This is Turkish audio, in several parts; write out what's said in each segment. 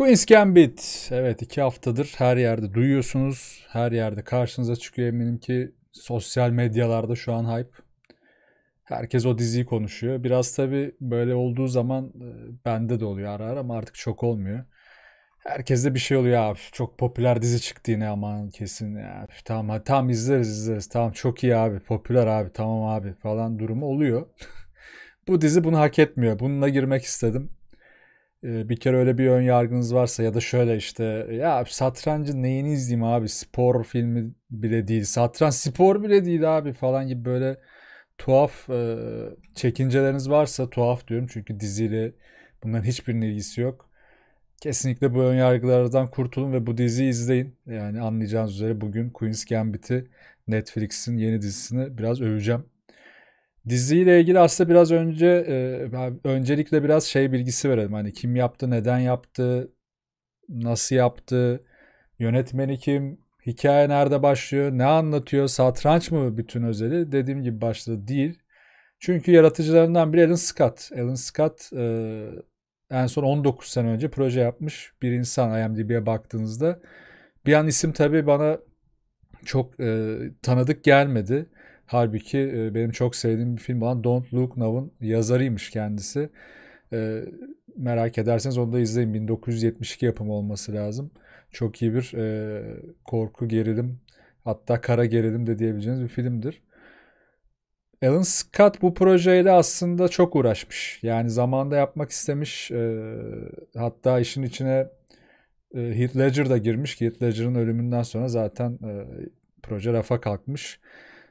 Queen's Gambit. Evet iki haftadır her yerde duyuyorsunuz. Her yerde karşınıza çıkıyor eminim ki sosyal medyalarda şu an hype. Herkes o diziyi konuşuyor. Biraz tabi böyle olduğu zaman e, bende de oluyor ara ara ama artık çok olmuyor. Herkeste bir şey oluyor abi. Çok popüler dizi çıktı yine aman kesin. Ya. Tamam hadi, tamam izleriz izleriz. Tamam çok iyi abi. Popüler abi. Tamam abi falan durumu oluyor. Bu dizi bunu hak etmiyor. Bununla girmek istedim. Ee, bir kere öyle bir ön yargınız varsa ya da şöyle işte ya satrancı neyini izleyeyim abi spor filmi bile değil satranç spor bile değil abi falan gibi böyle tuhaf e, çekinceleriniz varsa tuhaf diyorum çünkü diziyle bunların hiçbirinin ilgisi yok. Kesinlikle bu ön yargılardan kurtulun ve bu diziyi izleyin. Yani anlayacağınız üzere bugün Queen's Gambit'i Netflix'in yeni dizisini biraz öveceğim. Diziyle ilgili aslında biraz önce e, öncelikle biraz şey bilgisi verelim. Hani kim yaptı, neden yaptı, nasıl yaptı, yönetmeni kim, hikaye nerede başlıyor, ne anlatıyor, satranç mı bütün özeli? Dediğim gibi başta değil. Çünkü yaratıcılarından biri Alan Scott. Alan Scott e, en son 19 sene önce proje yapmış bir insan IMDb'ye baktığınızda. Bir an isim tabii bana çok e, tanıdık gelmedi. Halbuki e, benim çok sevdiğim bir film olan Don't Look Now'un yazarıymış kendisi. E, merak ederseniz onu da izleyin. 1972 yapımı olması lazım. Çok iyi bir e, korku gerilim hatta kara gerilim de diyebileceğiniz bir filmdir. Alan Scott bu projeyle aslında çok uğraşmış. Yani zamanda yapmak istemiş. E, hatta işin içine e, Heath Ledger da girmiş ki Heath Ledger'ın ölümünden sonra zaten e, proje rafa kalkmış.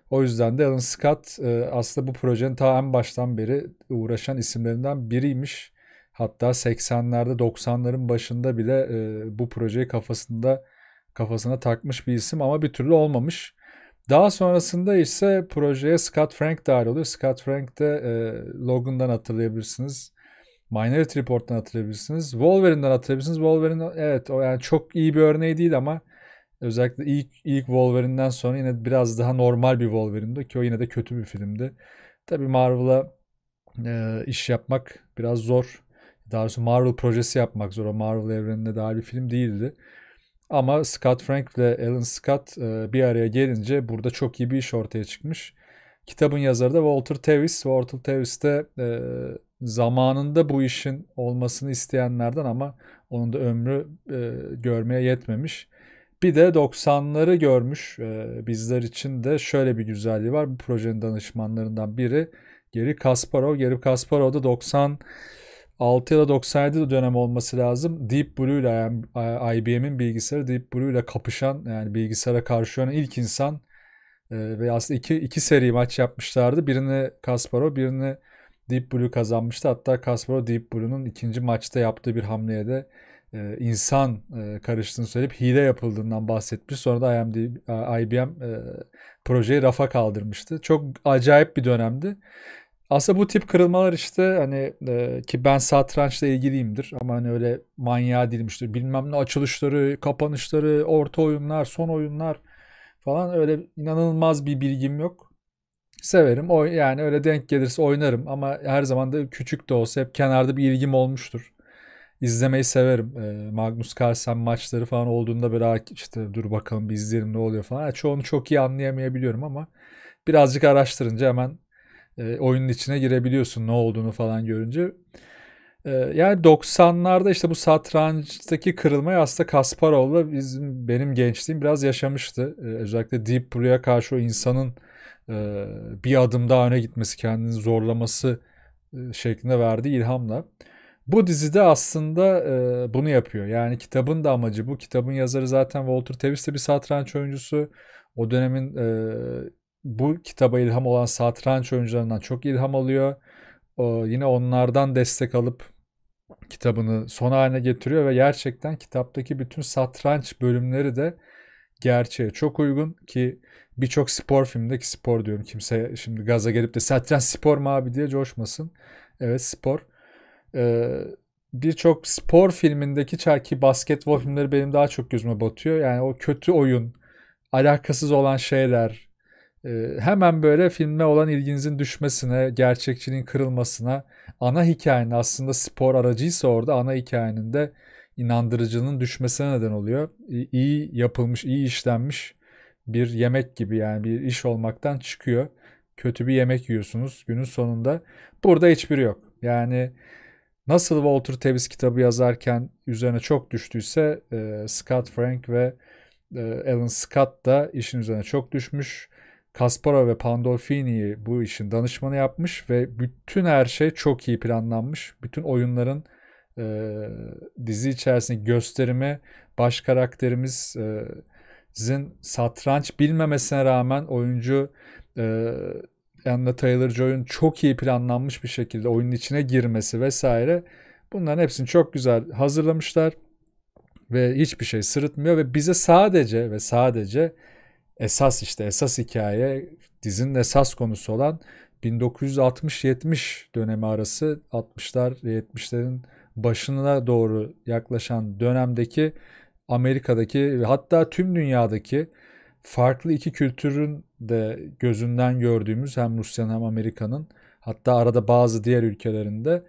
O yüzden de Alan Scott e, aslında bu projenin ta en baştan beri uğraşan isimlerinden biriymiş. Hatta 80'lerde 90'ların başında bile e, bu projeyi kafasında kafasına takmış bir isim ama bir türlü olmamış. Daha sonrasında ise projeye Scott Frank dahil oluyor. Scott Frank de e, Logan'dan hatırlayabilirsiniz. Minority Report'tan hatırlayabilirsiniz. Wolverine'den hatırlayabilirsiniz. Wolverine evet o yani çok iyi bir örneği değil ama Özellikle ilk, ilk Wolverine'den sonra yine biraz daha normal bir Wolverine'di ki o yine de kötü bir filmdi. Tabi Marvel'a e, iş yapmak biraz zor. Daha doğrusu Marvel projesi yapmak zor. O Marvel evrenine dair bir film değildi. Ama Scott Frank ve Alan Scott e, bir araya gelince burada çok iyi bir iş ortaya çıkmış. Kitabın yazarı da Walter Tevis. Walter Tevis de e, zamanında bu işin olmasını isteyenlerden ama onun da ömrü e, görmeye yetmemiş. Bir de 90'ları görmüş e, bizler için de şöyle bir güzelliği var. Bu projenin danışmanlarından biri Geri Kasparov. Geri Kasparov da 90 6 ya da 97 dönem olması lazım. Deep Blue ile yani e, IBM'in bilgisayarı Deep Blue ile kapışan yani bilgisayara karşı olan ilk insan e, ve aslında iki, iki seri maç yapmışlardı. Birini Kasparov, birini Deep Blue kazanmıştı. Hatta Kasparov Deep Blue'nun ikinci maçta yaptığı bir hamleye de e, insan e, karıştığını söyleyip hile yapıldığından bahsetmiş. Sonra da IBM e, projeyi rafa kaldırmıştı. Çok acayip bir dönemdi. Aslında bu tip kırılmalar işte hani e, ki ben satrançla ilgiliyimdir ama hani öyle manyağı değilmiştir. Bilmem ne açılışları, kapanışları, orta oyunlar, son oyunlar falan öyle inanılmaz bir bilgim yok. Severim. O yani öyle denk gelirse oynarım ama her zaman da küçük de olsa hep kenarda bir ilgim olmuştur izlemeyi severim. Ee, Magnus Carlsen maçları falan olduğunda böyle işte dur bakalım bir izleyelim ne oluyor falan. Yani çoğunu çok iyi anlayamayabiliyorum ama birazcık araştırınca hemen e, oyunun içine girebiliyorsun ne olduğunu falan görünce. Ee, yani 90'larda işte bu satrançtaki kırılmayı aslında Kasparov'la bizim benim gençliğim biraz yaşamıştı. Ee, özellikle Deep Blue'ya karşı o insanın e, bir adım daha öne gitmesi, kendini zorlaması e, şeklinde verdiği ilhamla. Bu dizide aslında e, bunu yapıyor. Yani kitabın da amacı bu. Kitabın yazarı zaten Walter Tevis de bir satranç oyuncusu. O dönemin e, bu kitaba ilham olan satranç oyuncularından çok ilham alıyor. E, yine onlardan destek alıp kitabını son haline getiriyor ve gerçekten kitaptaki bütün satranç bölümleri de gerçeğe çok uygun ki birçok spor filmindeki spor diyorum. Kimse şimdi gaza gelip de satranç spor mu abi diye coşmasın. Evet spor e, birçok spor filmindeki çarki basketbol filmleri benim daha çok gözüme batıyor. Yani o kötü oyun, alakasız olan şeyler e, hemen böyle filme olan ilginizin düşmesine, gerçekçinin kırılmasına, ana hikayenin aslında spor aracıysa orada ana hikayenin de inandırıcının düşmesine neden oluyor. İyi yapılmış, iyi işlenmiş bir yemek gibi yani bir iş olmaktan çıkıyor. Kötü bir yemek yiyorsunuz günün sonunda. Burada hiçbiri yok. Yani Nasıl Walter Tevis kitabı yazarken üzerine çok düştüyse e, Scott Frank ve e, Alan Scott da işin üzerine çok düşmüş. Kasparov ve Pandolfini'yi bu işin danışmanı yapmış ve bütün her şey çok iyi planlanmış. Bütün oyunların e, dizi içerisinde gösterimi baş karakterimiz e, satranç bilmemesine rağmen oyuncu e, yanında Taylor-Joy'un çok iyi planlanmış bir şekilde oyunun içine girmesi vesaire bunların hepsini çok güzel hazırlamışlar ve hiçbir şey sırıtmıyor ve bize sadece ve sadece esas işte esas hikaye dizinin esas konusu olan 1960-70 dönemi arası 60'lar 70'lerin başına doğru yaklaşan dönemdeki Amerika'daki hatta tüm dünyadaki farklı iki kültürün de gözünden gördüğümüz hem Rusya'nın hem Amerika'nın hatta arada bazı diğer ülkelerinde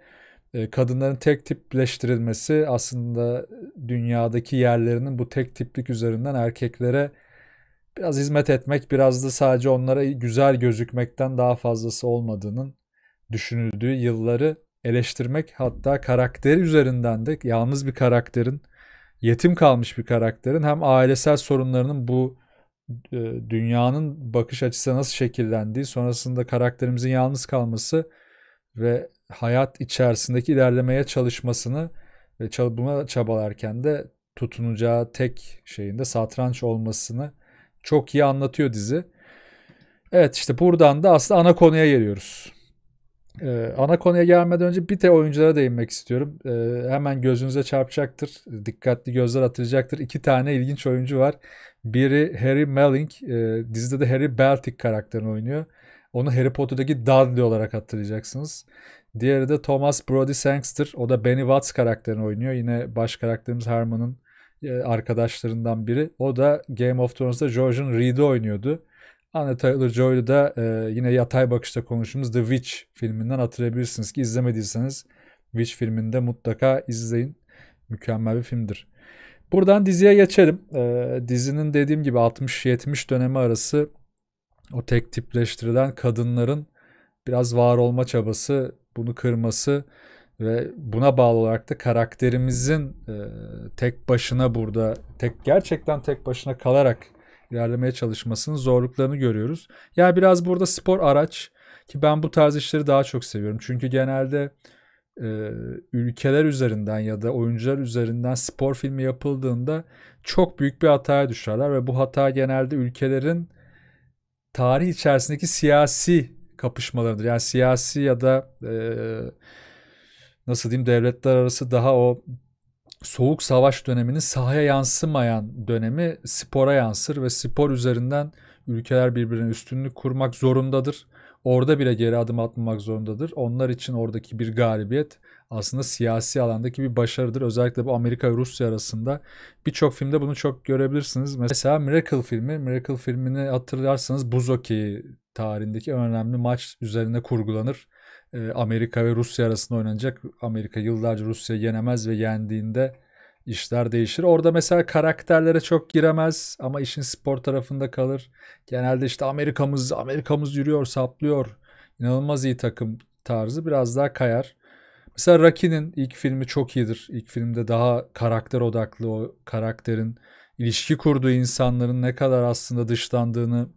e, kadınların tek tipleştirilmesi aslında dünyadaki yerlerinin bu tek tiplik üzerinden erkeklere biraz hizmet etmek, biraz da sadece onlara güzel gözükmekten daha fazlası olmadığının düşünüldüğü yılları eleştirmek hatta karakter üzerinden de yalnız bir karakterin, yetim kalmış bir karakterin hem ailesel sorunlarının bu e, dünyanın bakış açısı nasıl şekillendiği, sonrasında karakterimizin yalnız kalması ve hayat içerisindeki ilerlemeye çalışmasını ve buna çabalarken de tutunacağı tek şeyinde satranç olmasını çok iyi anlatıyor dizi. Evet işte buradan da aslında ana konuya geliyoruz. Ee, ana konuya gelmeden önce bir de oyunculara değinmek istiyorum. Ee, hemen gözünüze çarpacaktır. Dikkatli gözler atılacaktır. İki tane ilginç oyuncu var. Biri Harry Melling. E, dizide de Harry Baltic karakterini oynuyor. Onu Harry Potter'daki Dudley olarak hatırlayacaksınız. Diğeri de Thomas Brody Sangster. O da Benny Watts karakterini oynuyor. Yine baş karakterimiz Harmon'ın e, arkadaşlarından biri. O da Game of Thrones'da George'un Reed'i oynuyordu. Anne Taylor Joy'lu da e, yine yatay bakışta konuştuğumuz The Witch filminden hatırlayabilirsiniz ki izlemediyseniz Witch filminde mutlaka izleyin. Mükemmel bir filmdir. Buradan diziye geçelim. E, dizinin dediğim gibi 60-70 dönemi arası o tek tipleştirilen kadınların biraz var olma çabası, bunu kırması ve buna bağlı olarak da karakterimizin e, tek başına burada, tek gerçekten tek başına kalarak ilerlemeye çalışmasının zorluklarını görüyoruz. Ya yani biraz burada spor araç ki ben bu tarz işleri daha çok seviyorum. Çünkü genelde e, ülkeler üzerinden ya da oyuncular üzerinden spor filmi yapıldığında çok büyük bir hataya düşerler ve bu hata genelde ülkelerin tarih içerisindeki siyasi kapışmalarıdır. Yani siyasi ya da e, nasıl diyeyim devletler arası daha o soğuk savaş döneminin sahaya yansımayan dönemi spora yansır ve spor üzerinden ülkeler birbirine üstünlük kurmak zorundadır. Orada bile geri adım atmamak zorundadır. Onlar için oradaki bir galibiyet aslında siyasi alandaki bir başarıdır. Özellikle bu Amerika ve Rusya arasında birçok filmde bunu çok görebilirsiniz. Mesela Miracle filmi. Miracle filmini hatırlarsanız buz hokeyi tarihindeki en önemli maç üzerine kurgulanır. E, Amerika ve Rusya arasında oynanacak. Amerika yıllarca Rusya yenemez ve yendiğinde işler değişir. Orada mesela karakterlere çok giremez ama işin spor tarafında kalır. Genelde işte Amerika'mız Amerika'mız yürüyor, saplıyor. İnanılmaz iyi takım tarzı biraz daha kayar. Mesela Rocky'nin ilk filmi çok iyidir. İlk filmde daha karakter odaklı o karakterin ilişki kurduğu insanların ne kadar aslında dışlandığını,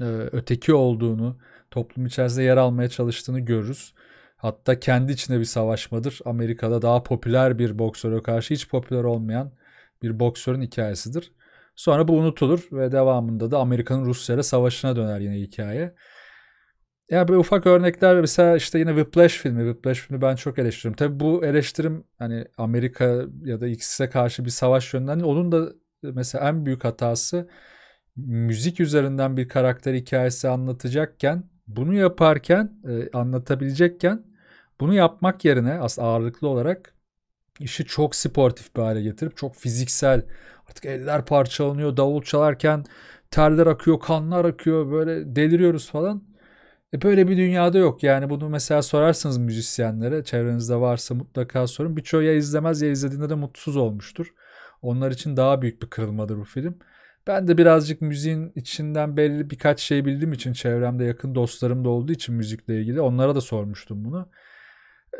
e, öteki olduğunu, toplum içerisinde yer almaya çalıştığını görürüz. Hatta kendi içinde bir savaşmadır. Amerika'da daha popüler bir boksöre karşı hiç popüler olmayan bir boksörün hikayesidir. Sonra bu unutulur ve devamında da Amerika'nın Rusya'yla savaşına döner yine hikaye. Ya böyle ufak örnekler mesela işte yine Whiplash filmi. Whiplash filmi ben çok eleştiriyorum. Tabi bu eleştirim hani Amerika ya da X'e karşı bir savaş yönünden onun da mesela en büyük hatası müzik üzerinden bir karakter hikayesi anlatacakken bunu yaparken e, anlatabilecekken bunu yapmak yerine aslında ağırlıklı olarak işi çok sportif bir hale getirip çok fiziksel artık eller parçalanıyor davul çalarken terler akıyor kanlar akıyor böyle deliriyoruz falan. E böyle bir dünyada yok yani bunu mesela sorarsanız müzisyenlere çevrenizde varsa mutlaka sorun. Birçoğu ya izlemez ya izlediğinde de mutsuz olmuştur. Onlar için daha büyük bir kırılmadır bu film. Ben de birazcık müziğin içinden belli birkaç şey bildiğim için çevremde yakın dostlarım da olduğu için müzikle ilgili onlara da sormuştum bunu.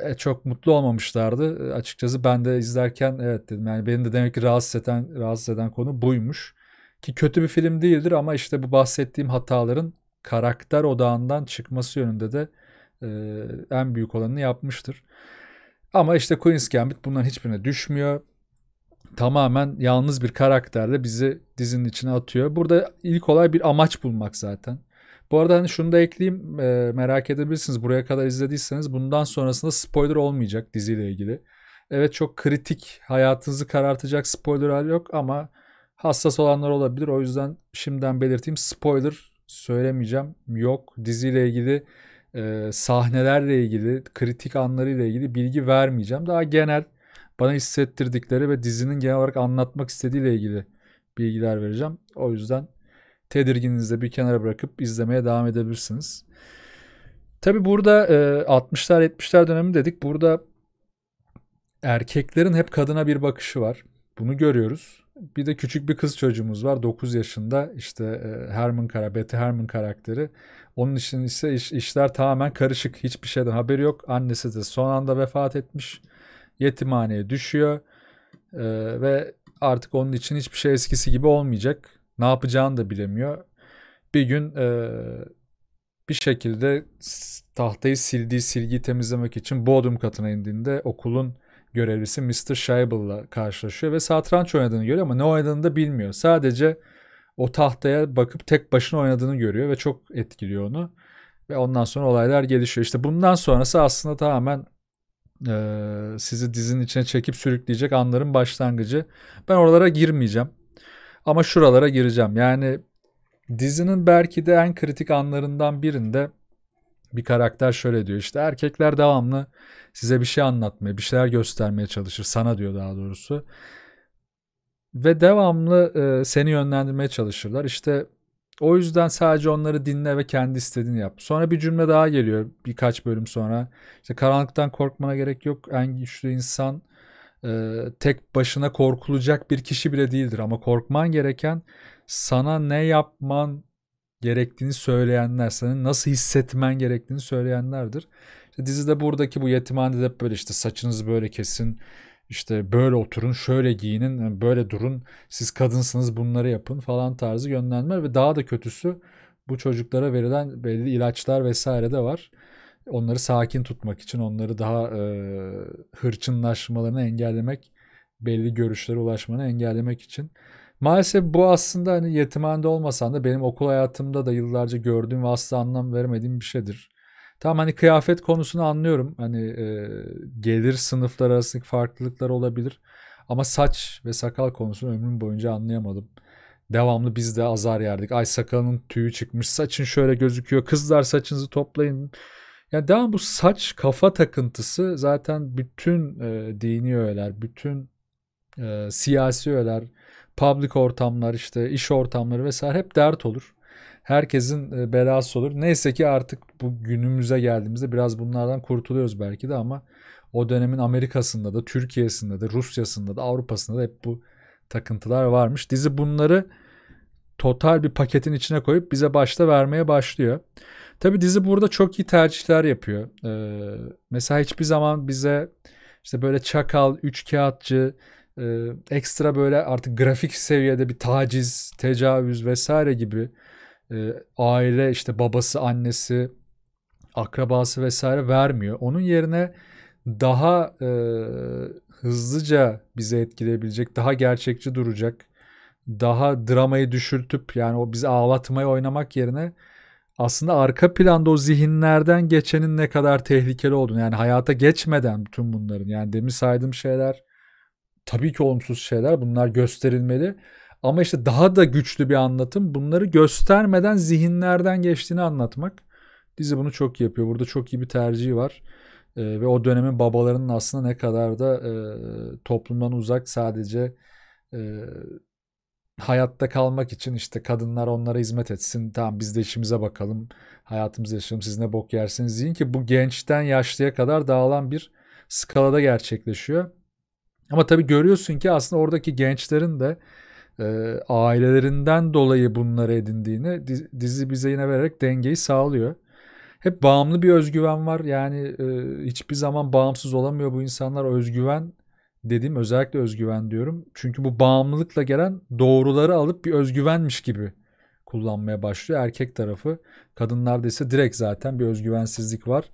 E, çok mutlu olmamışlardı. E, açıkçası ben de izlerken evet dedim yani beni de demek ki rahatsız eden rahatsız eden konu buymuş. Ki kötü bir film değildir ama işte bu bahsettiğim hataların karakter odağından çıkması yönünde de e, en büyük olanını yapmıştır. Ama işte Queen's Gambit bunların hiçbirine düşmüyor tamamen yalnız bir karakterle bizi dizinin içine atıyor. Burada ilk olay bir amaç bulmak zaten. Bu arada hani şunu da ekleyeyim e, merak edebilirsiniz. Buraya kadar izlediyseniz bundan sonrasında spoiler olmayacak diziyle ilgili. Evet çok kritik hayatınızı karartacak spoilerlar yok ama hassas olanlar olabilir. O yüzden şimdiden belirteyim spoiler söylemeyeceğim. Yok diziyle ilgili e, sahnelerle ilgili kritik anlarıyla ilgili bilgi vermeyeceğim. Daha genel bana hissettirdikleri ve dizinin genel olarak anlatmak istediğiyle ilgili bilgiler vereceğim. O yüzden tedirgininizi bir kenara bırakıp izlemeye devam edebilirsiniz. Tabi burada e, 60'lar 70'ler dönemi dedik. Burada erkeklerin hep kadına bir bakışı var. Bunu görüyoruz. Bir de küçük bir kız çocuğumuz var. 9 yaşında işte e, Herman Kara, Betty Herman karakteri. Onun için ise iş, işler tamamen karışık. Hiçbir şeyden haberi yok. Annesi de son anda vefat etmiş yetimhaneye düşüyor e, ve artık onun için hiçbir şey eskisi gibi olmayacak. Ne yapacağını da bilemiyor. Bir gün e, bir şekilde tahtayı sildiği silgiyi temizlemek için Bodrum katına indiğinde okulun görevlisi Mr. Scheibel'la karşılaşıyor ve satranç oynadığını görüyor ama ne oynadığını da bilmiyor. Sadece o tahtaya bakıp tek başına oynadığını görüyor ve çok etkiliyor onu. Ve ondan sonra olaylar gelişiyor. İşte bundan sonrası aslında tamamen e, sizi dizinin içine çekip sürükleyecek anların başlangıcı. Ben oralara girmeyeceğim. Ama şuralara gireceğim. Yani dizinin belki de en kritik anlarından birinde bir karakter şöyle diyor İşte erkekler devamlı size bir şey anlatmaya, bir şeyler göstermeye çalışır. Sana diyor daha doğrusu. Ve devamlı e, seni yönlendirmeye çalışırlar. İşte o yüzden sadece onları dinle ve kendi istediğini yap. Sonra bir cümle daha geliyor birkaç bölüm sonra. İşte karanlıktan korkmana gerek yok. En güçlü insan e, tek başına korkulacak bir kişi bile değildir. Ama korkman gereken sana ne yapman gerektiğini söyleyenler, sana nasıl hissetmen gerektiğini söyleyenlerdir. İşte dizide buradaki bu yetimhanede hep böyle işte saçınızı böyle kesin, işte böyle oturun, şöyle giyinin, böyle durun, siz kadınsınız bunları yapın falan tarzı yönlenmeler ve daha da kötüsü bu çocuklara verilen belli ilaçlar vesaire de var. Onları sakin tutmak için, onları daha e, hırçınlaşmalarını engellemek, belli görüşlere ulaşmanı engellemek için. Maalesef bu aslında hani yetimhanede olmasan da benim okul hayatımda da yıllarca gördüğüm ve asla anlam veremediğim bir şeydir. Tamam hani kıyafet konusunu anlıyorum. Hani e, gelir sınıflar arasındaki farklılıklar olabilir. Ama saç ve sakal konusunu ömrüm boyunca anlayamadım. Devamlı biz de azar yerdik. Ay sakalının tüyü çıkmış. Saçın şöyle gözüküyor. Kızlar saçınızı toplayın. Yani devam bu saç kafa takıntısı zaten bütün e, dini öğeler, bütün e, siyasi öğeler, public ortamlar işte iş ortamları vesaire hep dert olur herkesin e, belası olur. Neyse ki artık bu günümüze geldiğimizde biraz bunlardan kurtuluyoruz belki de ama o dönemin Amerika'sında da, Türkiye'sinde de, Rusya'sında da, Avrupa'sında da hep bu takıntılar varmış. Dizi bunları total bir paketin içine koyup bize başta vermeye başlıyor. Tabi dizi burada çok iyi tercihler yapıyor. Ee, mesela hiçbir zaman bize işte böyle çakal, üçkağıtçı, e, ekstra böyle artık grafik seviyede bir taciz, tecavüz vesaire gibi e, aile işte babası, annesi, akrabası vesaire vermiyor. Onun yerine daha e, hızlıca bize etkileyebilecek, daha gerçekçi duracak, daha dramayı düşürtüp yani o bizi ağlatmaya oynamak yerine aslında arka planda o zihinlerden geçenin ne kadar tehlikeli olduğunu yani hayata geçmeden bütün bunların yani demin saydığım şeyler tabii ki olumsuz şeyler bunlar gösterilmeli ama işte daha da güçlü bir anlatım bunları göstermeden zihinlerden geçtiğini anlatmak. Dizi bunu çok yapıyor. Burada çok iyi bir tercih var. E, ve o dönemin babalarının aslında ne kadar da e, toplumdan uzak sadece e, hayatta kalmak için işte kadınlar onlara hizmet etsin. Tamam biz de işimize bakalım. Hayatımızı yaşayalım. Siz ne bok yersiniz deyin ki bu gençten yaşlıya kadar dağılan bir skalada gerçekleşiyor. Ama tabii görüyorsun ki aslında oradaki gençlerin de e, ailelerinden dolayı bunları edindiğini dizi bize yine vererek dengeyi sağlıyor. Hep bağımlı bir özgüven var. Yani e, hiçbir zaman bağımsız olamıyor bu insanlar. Özgüven dediğim özellikle özgüven diyorum. Çünkü bu bağımlılıkla gelen doğruları alıp bir özgüvenmiş gibi kullanmaya başlıyor erkek tarafı. Kadınlarda ise direkt zaten bir özgüvensizlik var.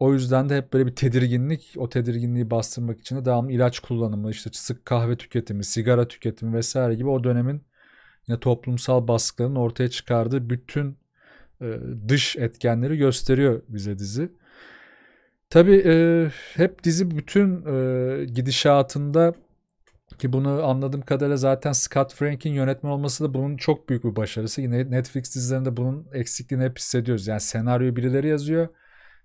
O yüzden de hep böyle bir tedirginlik, o tedirginliği bastırmak için de devamlı ilaç kullanımı, işte sık kahve tüketimi, sigara tüketimi vesaire gibi o dönemin yine toplumsal baskıların ortaya çıkardığı bütün e, dış etkenleri gösteriyor bize dizi. Tabii e, hep dizi bütün e, gidişatında ki bunu anladığım kadarıyla zaten Scott Frank'in yönetmen olması da bunun çok büyük bir başarısı. Yine Netflix dizilerinde bunun eksikliğini hep hissediyoruz. Yani senaryoyu birileri yazıyor.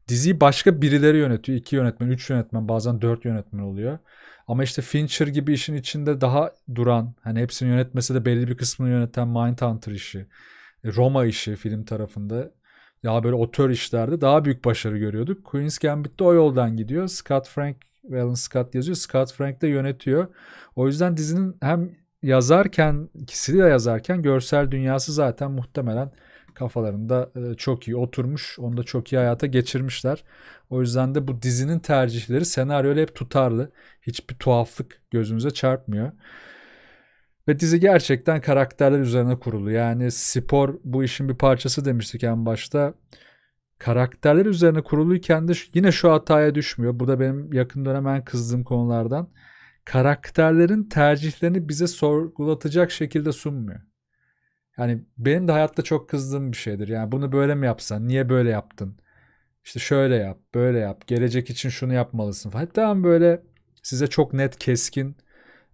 Diziyi başka birileri yönetiyor. iki yönetmen, üç yönetmen, bazen dört yönetmen oluyor. Ama işte Fincher gibi işin içinde daha duran, hani hepsini yönetmese de belli bir kısmını yöneten Mindhunter işi, e, Roma işi film tarafında ya böyle otör işlerde daha büyük başarı görüyorduk. Queen's Gambit'te o yoldan gidiyor. Scott Frank, Alan Scott yazıyor. Scott Frank de yönetiyor. O yüzden dizinin hem yazarken, ikisi de yazarken görsel dünyası zaten muhtemelen kafalarında e, çok iyi oturmuş. Onu da çok iyi hayata geçirmişler. O yüzden de bu dizinin tercihleri senaryoyla hep tutarlı. Hiçbir tuhaflık gözünüze çarpmıyor. Ve dizi gerçekten karakterler üzerine kurulu. Yani spor bu işin bir parçası demiştik en başta. Karakterler üzerine kuruluyken de yine şu hataya düşmüyor. Bu da benim yakın dönem en kızdığım konulardan. Karakterlerin tercihlerini bize sorgulatacak şekilde sunmuyor. Yani benim de hayatta çok kızdığım bir şeydir. Yani bunu böyle mi yapsan? Niye böyle yaptın? İşte şöyle yap, böyle yap. Gelecek için şunu yapmalısın falan. Hep böyle size çok net, keskin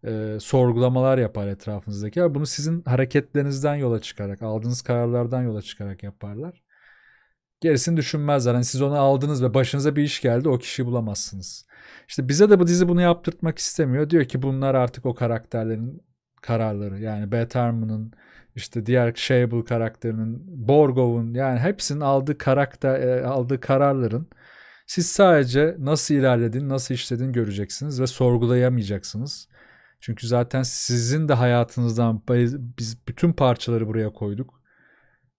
e, sorgulamalar yapar etrafınızdakiler. Bunu sizin hareketlerinizden yola çıkarak, aldığınız kararlardan yola çıkarak yaparlar. Gerisini düşünmezler. Yani siz onu aldınız ve başınıza bir iş geldi o kişiyi bulamazsınız. İşte bize de bu dizi bunu yaptırtmak istemiyor. Diyor ki bunlar artık o karakterlerin kararları. Yani Beth Harmon'ın işte diğer Shable karakterinin, Borgov'un yani hepsinin aldığı karakter e, aldığı kararların siz sadece nasıl ilerledin, nasıl işlediğini göreceksiniz ve sorgulayamayacaksınız. Çünkü zaten sizin de hayatınızdan biz bütün parçaları buraya koyduk.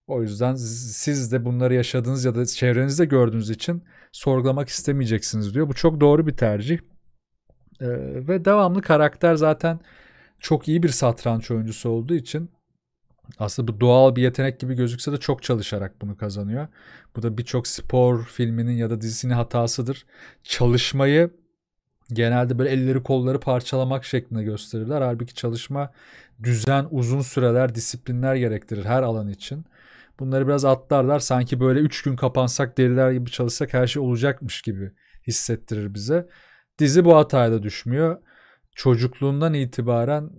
O yüzden siz de bunları yaşadığınız ya da çevrenizde gördüğünüz için sorgulamak istemeyeceksiniz diyor. Bu çok doğru bir tercih. Ee, ve devamlı karakter zaten çok iyi bir satranç oyuncusu olduğu için aslında bu doğal bir yetenek gibi gözükse de çok çalışarak bunu kazanıyor. Bu da birçok spor filminin ya da dizisinin hatasıdır. Çalışmayı genelde böyle elleri kolları parçalamak şeklinde gösterirler. Halbuki çalışma düzen, uzun süreler, disiplinler gerektirir her alan için. Bunları biraz atlarlar. Sanki böyle 3 gün kapansak, deliler gibi çalışsak her şey olacakmış gibi hissettirir bize. Dizi bu hataya da düşmüyor çocukluğundan itibaren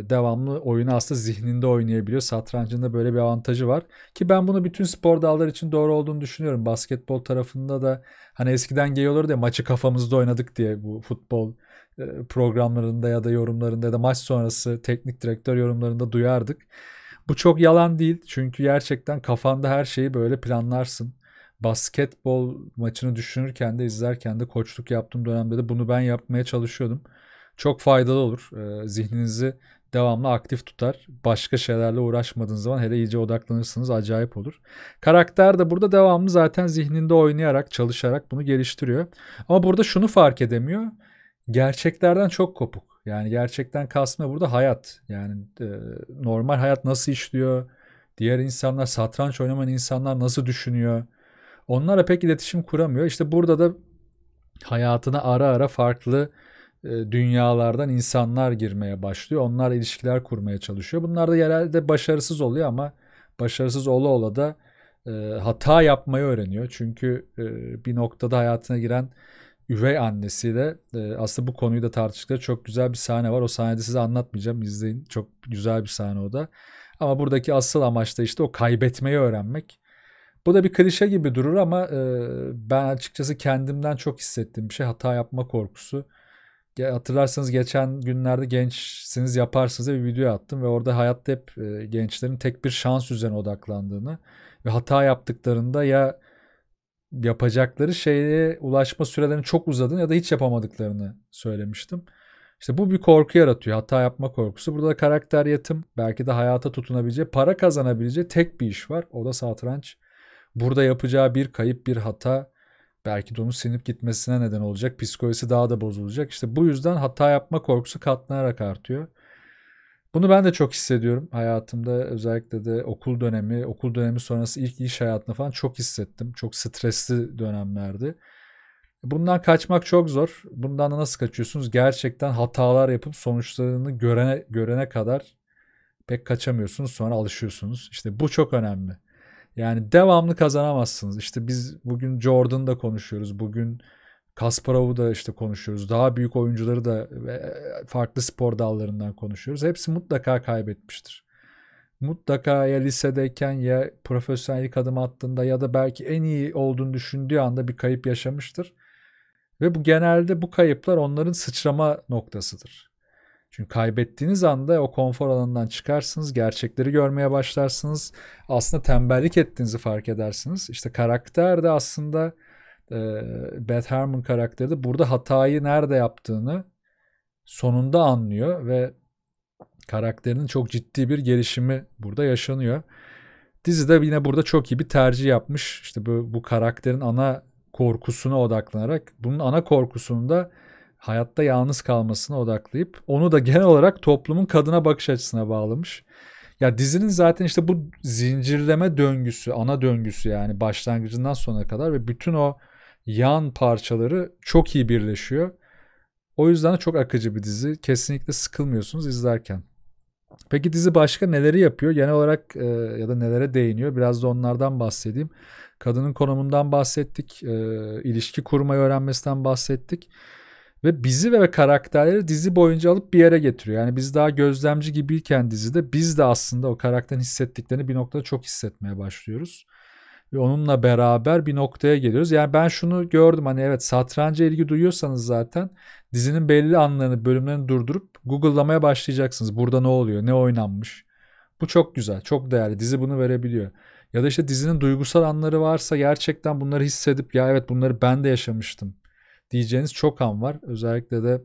e, devamlı oyunu aslında zihninde oynayabiliyor. Satrancında böyle bir avantajı var. Ki ben bunu bütün spor dalları için doğru olduğunu düşünüyorum. Basketbol tarafında da hani eskiden geliyorlar da maçı kafamızda oynadık diye bu futbol e, programlarında ya da yorumlarında ya da maç sonrası teknik direktör yorumlarında duyardık. Bu çok yalan değil. Çünkü gerçekten kafanda her şeyi böyle planlarsın basketbol maçını düşünürken de izlerken de koçluk yaptığım dönemde de bunu ben yapmaya çalışıyordum çok faydalı olur. E, zihninizi devamlı aktif tutar. Başka şeylerle uğraşmadığınız zaman hele iyice odaklanırsınız acayip olur. Karakter de burada devamlı zaten zihninde oynayarak, çalışarak bunu geliştiriyor. Ama burada şunu fark edemiyor. Gerçeklerden çok kopuk. Yani gerçekten kasma burada hayat. Yani e, normal hayat nasıl işliyor? Diğer insanlar, satranç oynamayan insanlar nasıl düşünüyor? Onlarla pek iletişim kuramıyor. İşte burada da hayatına ara ara farklı e, dünyalardan insanlar girmeye başlıyor. Onlar ilişkiler kurmaya çalışıyor. Bunlar da genelde başarısız oluyor ama başarısız ola ola da e, hata yapmayı öğreniyor. Çünkü e, bir noktada hayatına giren üvey annesiyle aslında bu konuyu da tartıştıkları çok güzel bir sahne var. O sahnede size anlatmayacağım. İzleyin. Çok güzel bir sahne o da. Ama buradaki asıl amaç da işte o kaybetmeyi öğrenmek. Bu da bir klişe gibi durur ama ben açıkçası kendimden çok hissettiğim bir şey hata yapma korkusu hatırlarsanız geçen günlerde gençsiniz yaparsınız diye bir video attım ve orada hayatta hep e, gençlerin tek bir şans üzerine odaklandığını ve hata yaptıklarında ya yapacakları şeye ulaşma sürelerini çok uzadığını ya da hiç yapamadıklarını söylemiştim. İşte bu bir korku yaratıyor. Hata yapma korkusu. Burada da karakter yatım. Belki de hayata tutunabileceği, para kazanabileceği tek bir iş var. O da satranç. Burada yapacağı bir kayıp, bir hata belki de onun sinip gitmesine neden olacak. Psikolojisi daha da bozulacak. İşte bu yüzden hata yapma korkusu katlanarak artıyor. Bunu ben de çok hissediyorum hayatımda özellikle de okul dönemi, okul dönemi sonrası ilk iş hayatında falan çok hissettim. Çok stresli dönemlerdi. Bundan kaçmak çok zor. Bundan da nasıl kaçıyorsunuz? Gerçekten hatalar yapıp sonuçlarını görene, görene kadar pek kaçamıyorsunuz. Sonra alışıyorsunuz. İşte bu çok önemli. Yani devamlı kazanamazsınız. İşte biz bugün Jordan'da konuşuyoruz. Bugün Kasparov'u da işte konuşuyoruz. Daha büyük oyuncuları da e, farklı spor dallarından konuşuyoruz. Hepsi mutlaka kaybetmiştir. Mutlaka ya lisedeyken ya profesyonellik adım attığında ya da belki en iyi olduğunu düşündüğü anda bir kayıp yaşamıştır. Ve bu genelde bu kayıplar onların sıçrama noktasıdır. Çünkü kaybettiğiniz anda o konfor alanından çıkarsınız, gerçekleri görmeye başlarsınız. Aslında tembellik ettiğinizi fark edersiniz. İşte karakter de aslında e, Beth Harmon karakteri de burada hatayı nerede yaptığını sonunda anlıyor ve karakterinin çok ciddi bir gelişimi burada yaşanıyor. Dizi de yine burada çok iyi bir tercih yapmış. İşte bu, bu karakterin ana korkusuna odaklanarak bunun ana korkusunu da hayatta yalnız kalmasına odaklayıp onu da genel olarak toplumun kadına bakış açısına bağlamış. Ya dizinin zaten işte bu zincirleme döngüsü, ana döngüsü yani başlangıcından sona kadar ve bütün o yan parçaları çok iyi birleşiyor. O yüzden çok akıcı bir dizi. Kesinlikle sıkılmıyorsunuz izlerken. Peki dizi başka neleri yapıyor? Genel olarak e, ya da nelere değiniyor? Biraz da onlardan bahsedeyim. Kadının konumundan bahsettik. E, ilişki kurmayı öğrenmesinden bahsettik ve bizi ve karakterleri dizi boyunca alıp bir yere getiriyor. Yani biz daha gözlemci gibiyken dizide biz de aslında o karakterin hissettiklerini bir noktada çok hissetmeye başlıyoruz. Ve onunla beraber bir noktaya geliyoruz. Yani ben şunu gördüm hani evet satranca ilgi duyuyorsanız zaten dizinin belli anlarını bölümlerini durdurup Google'lamaya başlayacaksınız. Burada ne oluyor ne oynanmış. Bu çok güzel çok değerli dizi bunu verebiliyor. Ya da işte dizinin duygusal anları varsa gerçekten bunları hissedip ya evet bunları ben de yaşamıştım diyeceğiniz çok an var. Özellikle de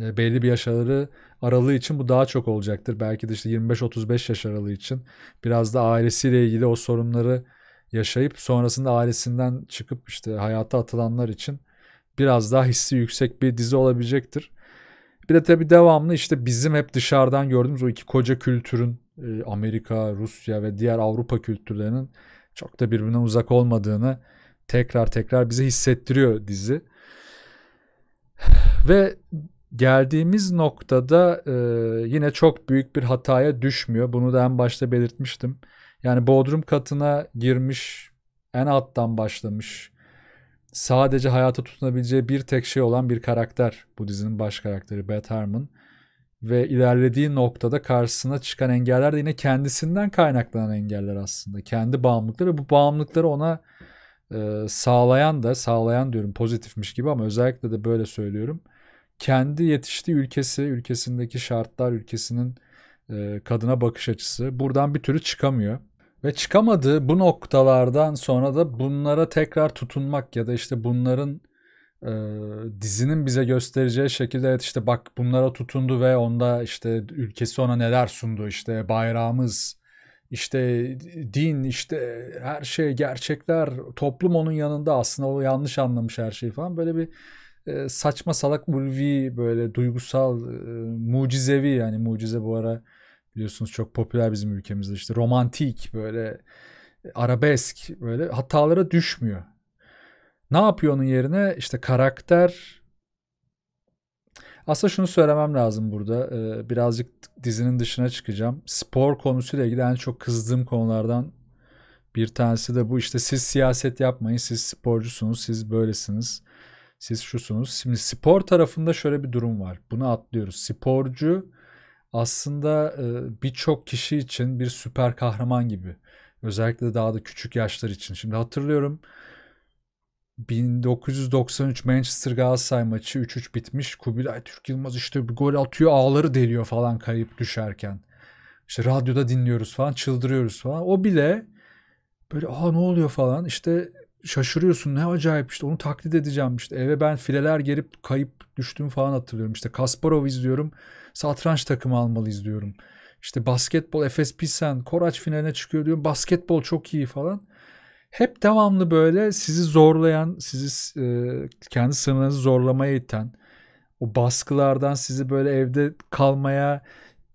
e, belli bir yaşları aralığı için bu daha çok olacaktır. Belki de işte 25-35 yaş aralığı için biraz da ailesiyle ilgili o sorunları yaşayıp sonrasında ailesinden çıkıp işte hayata atılanlar için biraz daha hissi yüksek bir dizi olabilecektir. Bir de tabii devamlı işte bizim hep dışarıdan gördüğümüz o iki koca kültürün e, Amerika, Rusya ve diğer Avrupa kültürlerinin çok da birbirinden uzak olmadığını tekrar tekrar bize hissettiriyor dizi. Ve geldiğimiz noktada e, yine çok büyük bir hataya düşmüyor. Bunu da en başta belirtmiştim. Yani bodrum katına girmiş, en alttan başlamış. Sadece hayata tutunabileceği bir tek şey olan bir karakter. Bu dizinin baş karakteri Beth Harmon. Ve ilerlediği noktada karşısına çıkan engeller de yine kendisinden kaynaklanan engeller aslında. Kendi bağımlılıkları ve bu bağımlılıkları ona e, sağlayan da, sağlayan diyorum pozitifmiş gibi ama özellikle de böyle söylüyorum kendi yetiştiği ülkesi, ülkesindeki şartlar, ülkesinin e, kadına bakış açısı buradan bir türlü çıkamıyor. Ve çıkamadığı bu noktalardan sonra da bunlara tekrar tutunmak ya da işte bunların e, dizinin bize göstereceği şekilde evet işte bak bunlara tutundu ve onda işte ülkesi ona neler sundu işte bayrağımız işte din işte her şey gerçekler toplum onun yanında aslında o yanlış anlamış her şeyi falan böyle bir ee, saçma salak ulvi böyle duygusal e, mucizevi yani mucize bu ara biliyorsunuz çok popüler bizim ülkemizde işte romantik böyle e, arabesk böyle hatalara düşmüyor. Ne yapıyor onun yerine işte karakter aslında şunu söylemem lazım burada. Ee, birazcık dizinin dışına çıkacağım. Spor konusuyla ilgili en çok kızdığım konulardan bir tanesi de bu. işte siz siyaset yapmayın, siz sporcusunuz, siz böylesiniz. Siz şusunuz. Şimdi spor tarafında şöyle bir durum var. Bunu atlıyoruz. Sporcu aslında e, birçok kişi için bir süper kahraman gibi. Özellikle daha da küçük yaşlar için. Şimdi hatırlıyorum 1993 Manchester Galatasaray maçı 3-3 bitmiş. Kubilay Türk Yılmaz işte bir gol atıyor ağları deliyor falan kayıp düşerken. İşte radyoda dinliyoruz falan çıldırıyoruz falan. O bile böyle aa ne oluyor falan işte şaşırıyorsun ne acayip işte onu taklit edeceğim işte eve ben fileler gelip kayıp düştüğüm falan hatırlıyorum işte Kasparov izliyorum satranç takımı almalıyız diyorum işte basketbol Efes Pilsen Koraç finaline çıkıyor diyorum basketbol çok iyi falan hep devamlı böyle sizi zorlayan sizi e, kendi sınırınızı zorlamaya iten o baskılardan sizi böyle evde kalmaya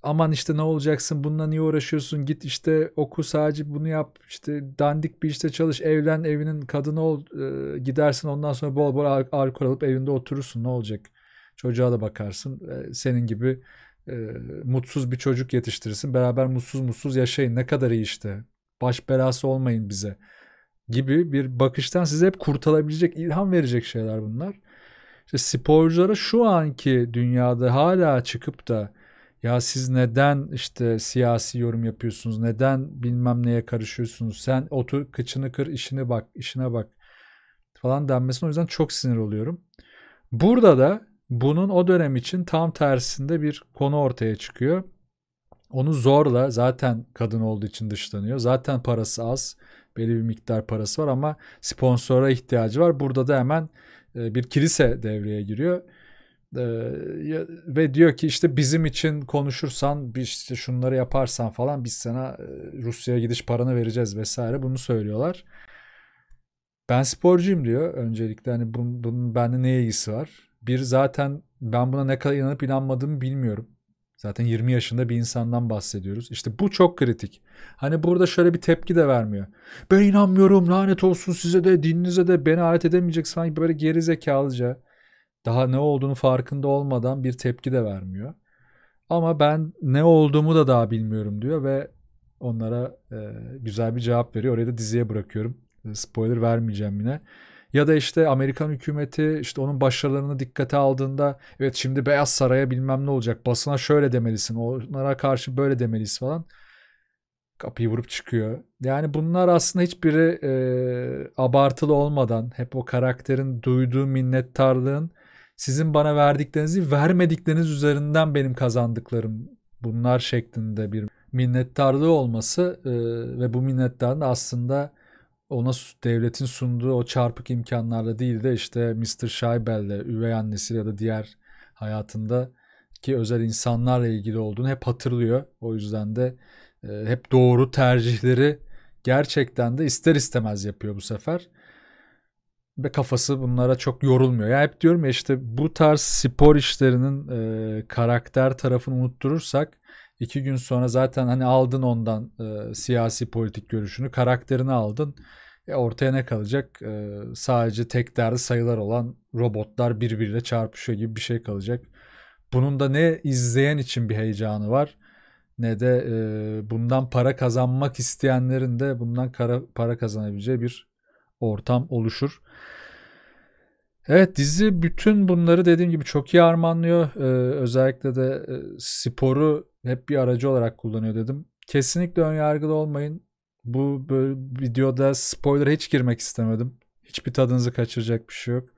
aman işte ne olacaksın bununla niye uğraşıyorsun git işte oku sadece bunu yap işte dandik bir işte çalış evlen evinin kadını ol e, gidersin ondan sonra bol bol alkol alıp evinde oturursun ne olacak çocuğa da bakarsın e, senin gibi e, mutsuz bir çocuk yetiştirirsin beraber mutsuz mutsuz yaşayın ne kadar iyi işte baş belası olmayın bize gibi bir bakıştan size hep kurtarabilecek ilham verecek şeyler bunlar. İşte sporculara şu anki dünyada hala çıkıp da ya siz neden işte siyasi yorum yapıyorsunuz? Neden bilmem neye karışıyorsunuz? Sen otu kıçını kır, işine bak, işine bak falan denmesine o yüzden çok sinir oluyorum. Burada da bunun o dönem için tam tersinde bir konu ortaya çıkıyor. Onu zorla zaten kadın olduğu için dışlanıyor. Zaten parası az. Belli bir miktar parası var ama sponsora ihtiyacı var. Burada da hemen e, bir kilise devreye giriyor ve diyor ki işte bizim için konuşursan işte şunları yaparsan falan biz sana Rusya'ya gidiş paranı vereceğiz vesaire bunu söylüyorlar. Ben sporcuyum diyor öncelikle hani bunun, bunun bende ne ilgisi var? Bir zaten ben buna ne kadar inanıp inanmadığımı bilmiyorum. Zaten 20 yaşında bir insandan bahsediyoruz. İşte bu çok kritik. Hani burada şöyle bir tepki de vermiyor. Ben inanmıyorum lanet olsun size de dininize de beni alet edemeyeceksin. sanki böyle geri zekalıca. Daha ne olduğunu farkında olmadan bir tepki de vermiyor. Ama ben ne olduğumu da daha bilmiyorum diyor ve onlara e, güzel bir cevap veriyor. Orayı da diziye bırakıyorum. E, spoiler vermeyeceğim yine. Ya da işte Amerikan hükümeti işte onun başarılarını dikkate aldığında evet şimdi Beyaz Saray'a bilmem ne olacak basına şöyle demelisin onlara karşı böyle demelisin falan kapıyı vurup çıkıyor. Yani bunlar aslında hiçbiri e, abartılı olmadan hep o karakterin duyduğu minnettarlığın sizin bana verdiklerinizi vermedikleriniz üzerinden benim kazandıklarım bunlar şeklinde bir minnettarlığı olması e, ve bu minnettarlığın aslında ona devletin sunduğu o çarpık imkanlarla değil de işte Mr. Scheibel'le, üvey annesiyle ya da diğer hayatında ki özel insanlarla ilgili olduğunu hep hatırlıyor. O yüzden de e, hep doğru tercihleri gerçekten de ister istemez yapıyor bu sefer ve kafası bunlara çok yorulmuyor. Ya hep diyorum ya işte bu tarz spor işlerinin e, karakter tarafını unutturursak iki gün sonra zaten hani aldın ondan e, siyasi politik görüşünü karakterini aldın. E, ortaya ne kalacak? E, sadece tek derdi sayılar olan robotlar birbiriyle çarpışıyor gibi bir şey kalacak. Bunun da ne izleyen için bir heyecanı var ne de e, bundan para kazanmak isteyenlerin de bundan kara, para kazanabileceği bir ortam oluşur. Evet dizi bütün bunları dediğim gibi çok iyi armanlıyor. Ee, özellikle de e, sporu hep bir aracı olarak kullanıyor dedim. Kesinlikle ön yargılı olmayın. Bu videoda spoiler'a hiç girmek istemedim. Hiçbir tadınızı kaçıracak bir şey yok.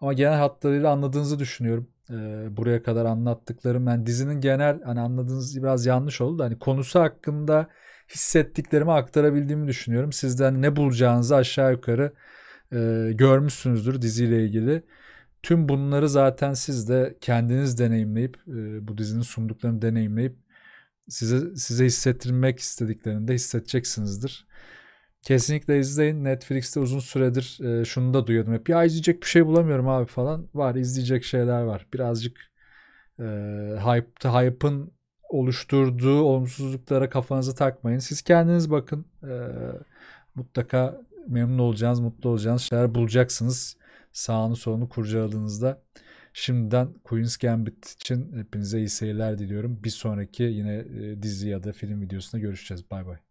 Ama genel hatlarıyla anladığınızı düşünüyorum. Ee, buraya kadar anlattıklarım yani dizinin genel hani anladığınız biraz yanlış oldu da hani konusu hakkında hissettiklerimi aktarabildiğimi düşünüyorum. Sizden ne bulacağınızı aşağı yukarı e, görmüşsünüzdür diziyle ilgili. Tüm bunları zaten siz de kendiniz deneyimleyip e, bu dizinin sunduklarını deneyimleyip size size hissettirmek istediklerini de hissedeceksinizdir. Kesinlikle izleyin. Netflix'te uzun süredir e, şunu da duyuyordum hep. Ya izleyecek bir şey bulamıyorum abi falan. Var izleyecek şeyler var. Birazcık e, hype, oluşturduğu olumsuzluklara kafanızı takmayın. Siz kendiniz bakın. E, mutlaka memnun olacağınız, mutlu olacağınız şeyler bulacaksınız. Sağını solunu kurcaladığınızda. Şimdiden Queen's Gambit için hepinize iyi seyirler diliyorum. Bir sonraki yine e, dizi ya da film videosunda görüşeceğiz. Bay bay.